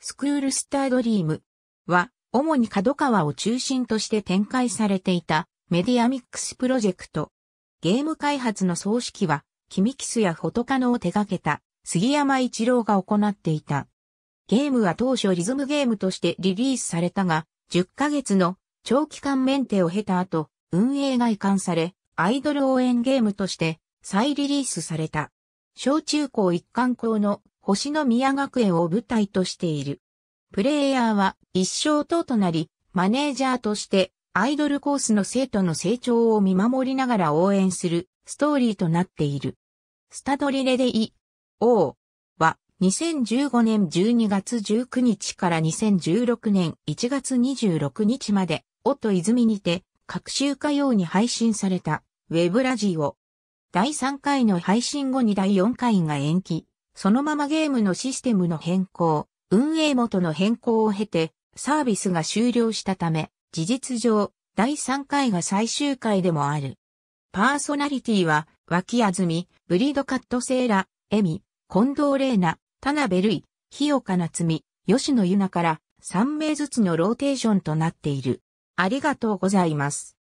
スクールスタードリームは、主に角川を中心として展開されていたメディアミックスプロジェクト。ゲーム開発の総指揮は、キミキスやフォトカノを手掛けた杉山一郎が行っていた。ゲームは当初リズムゲームとしてリリースされたが、10ヶ月の長期間メンテを経た後、運営が移管され、アイドル応援ゲームとして再リリースされた。小中高一貫校の星の宮学園を舞台としている。プレイヤーは一生等となり、マネージャーとしてアイドルコースの生徒の成長を見守りながら応援するストーリーとなっている。スタドリレデイ、O は2015年12月19日から2016年1月26日まで、と泉にて、各週火曜に配信された、ウェブラジオ。第3回の配信後に第4回が延期。そのままゲームのシステムの変更、運営元の変更を経て、サービスが終了したため、事実上、第3回が最終回でもある。パーソナリティは、脇安美、ブリードカットセーラ、エミ、近藤玲奈、田辺瑠衣、日岡夏美、吉野ゆなから3名ずつのローテーションとなっている。ありがとうございます。